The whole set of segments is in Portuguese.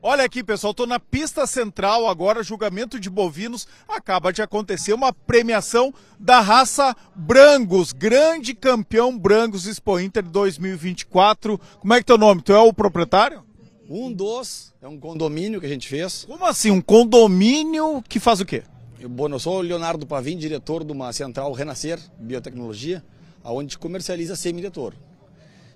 Olha aqui, pessoal, estou na pista central agora, julgamento de bovinos. Acaba de acontecer uma premiação da raça Brangos, grande campeão Brangos Expo Inter 2024. Como é que é teu nome? Tu é o proprietário? Um dos, é um condomínio que a gente fez. Como assim? Um condomínio que faz o quê? Eu, bom, eu sou o Leonardo Pavim, diretor de uma central Renascer Biotecnologia, onde comercializa semi-diretor.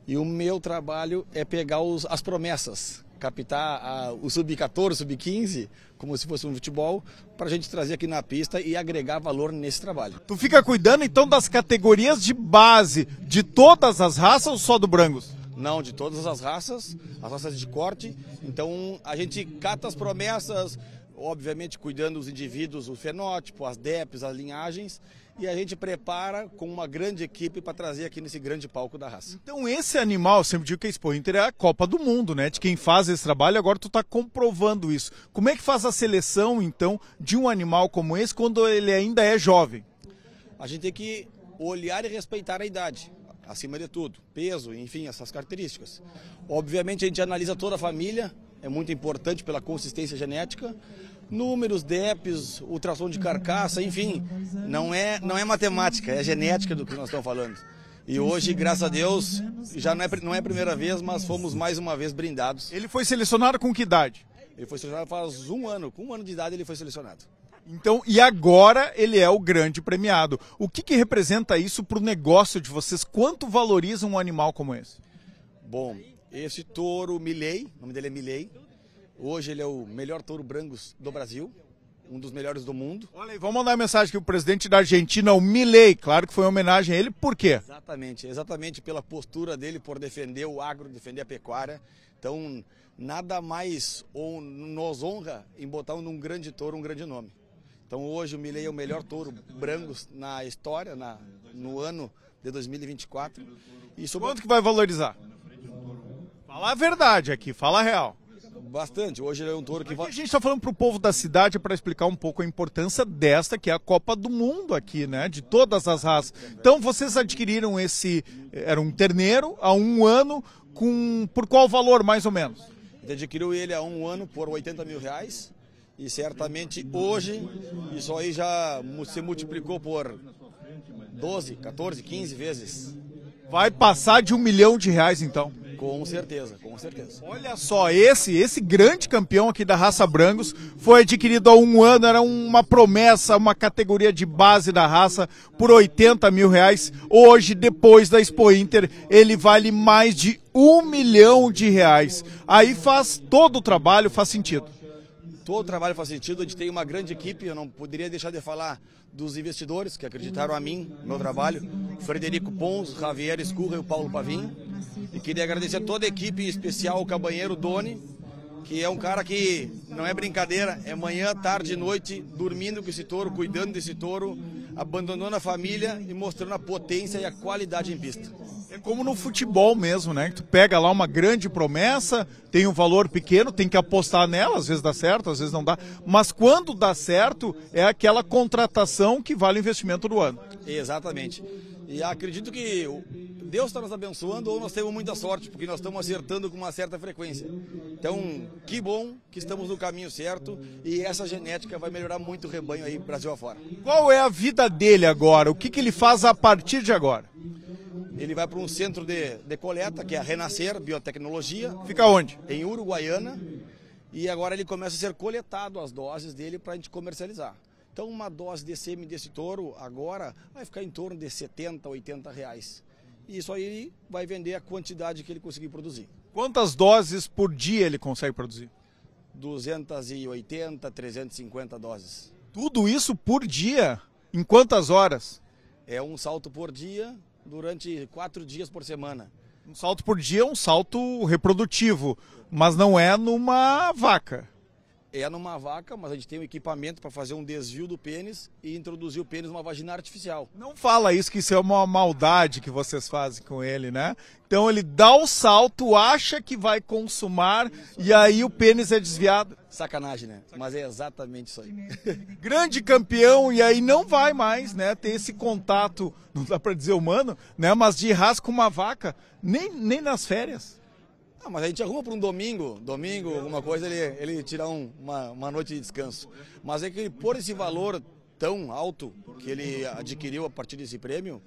E o meu trabalho é pegar os, as promessas captar a, o sub-14, sub-15, como se fosse um futebol, para a gente trazer aqui na pista e agregar valor nesse trabalho. Tu fica cuidando então das categorias de base de todas as raças ou só do Brangos? Não, de todas as raças, as raças de corte. Então a gente cata as promessas, obviamente cuidando dos indivíduos, o fenótipo, as DEPs, as linhagens, e a gente prepara com uma grande equipe para trazer aqui nesse grande palco da raça. Então esse animal, sempre digo que a é Expo Inter é a Copa do Mundo, né? De quem faz esse trabalho, agora tu está comprovando isso. Como é que faz a seleção, então, de um animal como esse quando ele ainda é jovem? A gente tem que olhar e respeitar a idade acima de tudo, peso, enfim, essas características. Obviamente a gente analisa toda a família, é muito importante pela consistência genética números, DEPs, ultrassom de carcaça, enfim, não é, não é matemática, é genética do que nós estamos falando. E hoje, graças a Deus, já não é, não é a primeira vez, mas fomos mais uma vez brindados. Ele foi selecionado com que idade? Ele foi selecionado faz um ano, com um ano de idade ele foi selecionado. Então, e agora ele é o grande premiado. O que, que representa isso para o negócio de vocês? Quanto valoriza um animal como esse? Bom, esse touro Milei, o nome dele é Milei, Hoje ele é o melhor touro brancos do Brasil, um dos melhores do mundo. Olha aí, vamos mandar uma mensagem que o presidente da Argentina, o Milei, claro que foi uma homenagem a ele, por quê? Exatamente, exatamente pela postura dele por defender o agro, defender a pecuária. Então, nada mais on, nos honra em botar num grande touro um grande nome. Então, hoje o Milei é o melhor touro brancos na história, na, no ano de 2024. E sobre... Quanto que vai valorizar? Fala a verdade aqui, fala a real bastante. Hoje ele é um touro que vai. A gente está falando para o povo da cidade para explicar um pouco a importância desta, que é a Copa do Mundo aqui, né? De todas as raças. Então vocês adquiriram esse. Eh, era um terneiro há um ano, com por qual valor mais ou menos? Adquiriu ele há um ano por 80 mil reais. E certamente hoje isso aí já se multiplicou por 12, 14, 15 vezes. Vai passar de um milhão de reais então. Com certeza, com certeza. Olha só, esse, esse grande campeão aqui da raça Brangos foi adquirido há um ano, era uma promessa, uma categoria de base da raça por 80 mil reais. Hoje, depois da Expo Inter, ele vale mais de um milhão de reais. Aí faz todo o trabalho, faz sentido todo o trabalho faz sentido, a gente tem uma grande equipe, eu não poderia deixar de falar dos investidores que acreditaram a mim, no meu trabalho, Frederico Pons, Javier Escurra e o Paulo Pavim. E queria agradecer a toda a equipe, em especial o cabanheiro Doni, que é um cara que não é brincadeira, é manhã, tarde e noite, dormindo com esse touro, cuidando desse touro, abandonando a família e mostrando a potência e a qualidade em pista. É como no futebol mesmo, né? Que tu pega lá uma grande promessa, tem um valor pequeno, tem que apostar nela, às vezes dá certo, às vezes não dá. Mas quando dá certo, é aquela contratação que vale o investimento do ano. Exatamente. E acredito que Deus está nos abençoando ou nós temos muita sorte, porque nós estamos acertando com uma certa frequência. Então, que bom que estamos no caminho certo e essa genética vai melhorar muito o rebanho aí Brasil afora. Qual é a vida dele agora? O que, que ele faz a partir de agora? Ele vai para um centro de, de coleta, que é a Renascer Biotecnologia. Fica onde? Em Uruguaiana. E agora ele começa a ser coletado as doses dele para a gente comercializar. Então uma dose de sêmen desse touro agora vai ficar em torno de 70, 80 reais e isso aí vai vender a quantidade que ele conseguir produzir. Quantas doses por dia ele consegue produzir? 280, 350 doses. Tudo isso por dia? Em quantas horas? É um salto por dia durante quatro dias por semana. Um salto por dia é um salto reprodutivo, mas não é numa vaca é numa vaca, mas a gente tem um equipamento para fazer um desvio do pênis e introduzir o pênis numa vagina artificial. Não fala isso, que isso é uma maldade que vocês fazem com ele, né? Então ele dá o salto, acha que vai consumar isso. e aí o pênis é desviado. Sacanagem, né? Mas é exatamente isso aí. Grande campeão e aí não vai mais, né? Ter esse contato, não dá para dizer humano, né? Mas de com uma vaca, nem, nem nas férias. Ah, mas a gente arruma para um domingo, domingo, alguma né? coisa, ele, ele tirar um, uma, uma noite de descanso. Mas é que por esse valor tão alto que ele adquiriu a partir desse prêmio,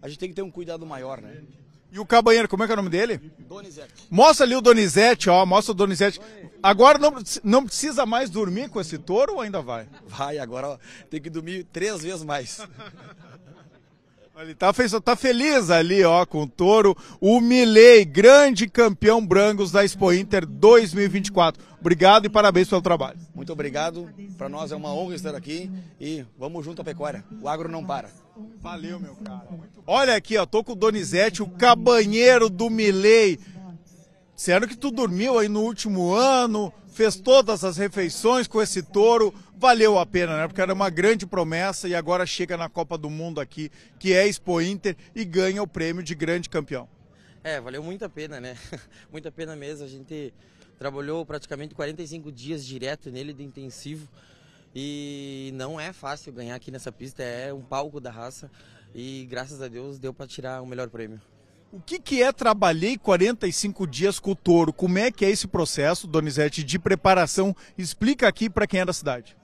a gente tem que ter um cuidado maior, né? E o cabanheiro, como é que é o nome dele? Donizete. Mostra ali o Donizete, ó, mostra o Donizete. Agora não, não precisa mais dormir com esse touro ou ainda vai? Vai, agora ó, tem que dormir três vezes mais. Ele tá, fez, tá feliz ali, ó, com o touro. O Milei, grande campeão Brangos da Expo Inter 2024. Obrigado e parabéns pelo trabalho. Muito obrigado. Para nós é uma honra estar aqui e vamos junto à pecuária. O agro não para. Valeu, meu cara. Olha aqui, ó, tô com o Donizete, o cabanheiro do Milei. Sério que tu dormiu aí no último ano, fez todas as refeições com esse touro, valeu a pena, né? Porque era uma grande promessa e agora chega na Copa do Mundo aqui, que é Expo Inter, e ganha o prêmio de grande campeão. É, valeu muito a pena, né? muita pena mesmo. A gente trabalhou praticamente 45 dias direto nele de intensivo e não é fácil ganhar aqui nessa pista, é um palco da raça e graças a Deus deu para tirar o melhor prêmio. O que, que é trabalhei 45 dias com o touro? Como é que é esse processo, Donizete, de preparação? Explica aqui para quem é da cidade.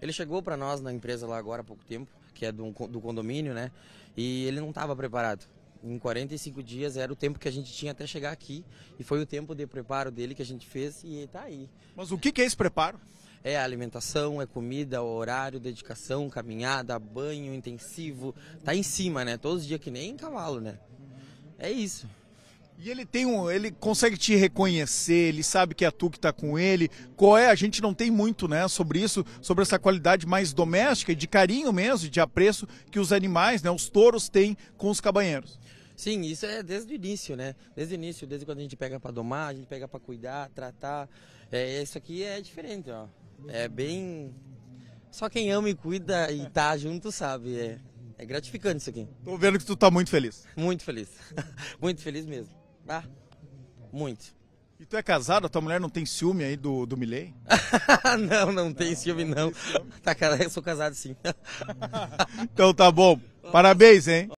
Ele chegou para nós na empresa lá agora há pouco tempo, que é do, do condomínio, né? E ele não estava preparado. Em 45 dias era o tempo que a gente tinha até chegar aqui e foi o tempo de preparo dele que a gente fez e está aí. Mas o que, que é esse preparo? É alimentação, é comida, horário, dedicação, caminhada, banho intensivo. Tá em cima, né? Todos os dias que nem cavalo, né? É isso. E ele tem um, ele consegue te reconhecer, ele sabe que é tu que está com ele. Qual é? A gente não tem muito, né, sobre isso, sobre essa qualidade mais doméstica, de carinho mesmo, de apreço que os animais, né, os touros têm com os cabanheiros. Sim, isso é desde o início, né? Desde o início, desde quando a gente pega para domar, a gente pega para cuidar, tratar. É, isso aqui é diferente, ó. É bem só quem ama e cuida e tá junto sabe. É. É gratificante isso aqui. Tô vendo que tu tá muito feliz. Muito feliz. muito feliz mesmo. Ah, muito. E tu é casado? A Tua mulher não tem ciúme aí do, do Milley? não, não, não, tem ciúme não. não. Tem ciúme. Tá, cara, eu sou casado sim. então tá bom. Parabéns, hein?